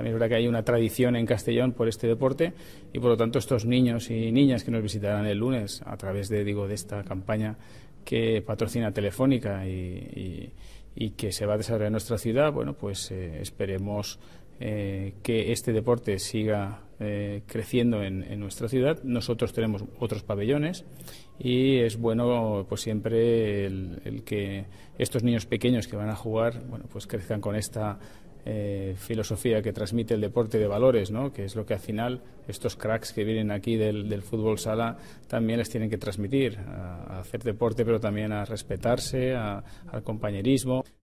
También es verdad que hay una tradición en Castellón por este deporte y por lo tanto estos niños y niñas que nos visitarán el lunes a través de, digo, de esta campaña que patrocina Telefónica y, que se va a desarrollar en nuestra ciudad, bueno, pues eh, esperemos eh, que este deporte siga eh, creciendo en, nuestra ciudad. Nosotros tenemos otros pabellones y es bueno pues siempre el que estos niños pequeños que van a jugar bueno pues crezcan con esta eh, filosofía que transmite el deporte de valores, ¿no? que es lo que al final estos cracks que vienen aquí del, fútbol sala también les tienen que transmitir, a, hacer deporte, pero también a respetarse, al compañerismo.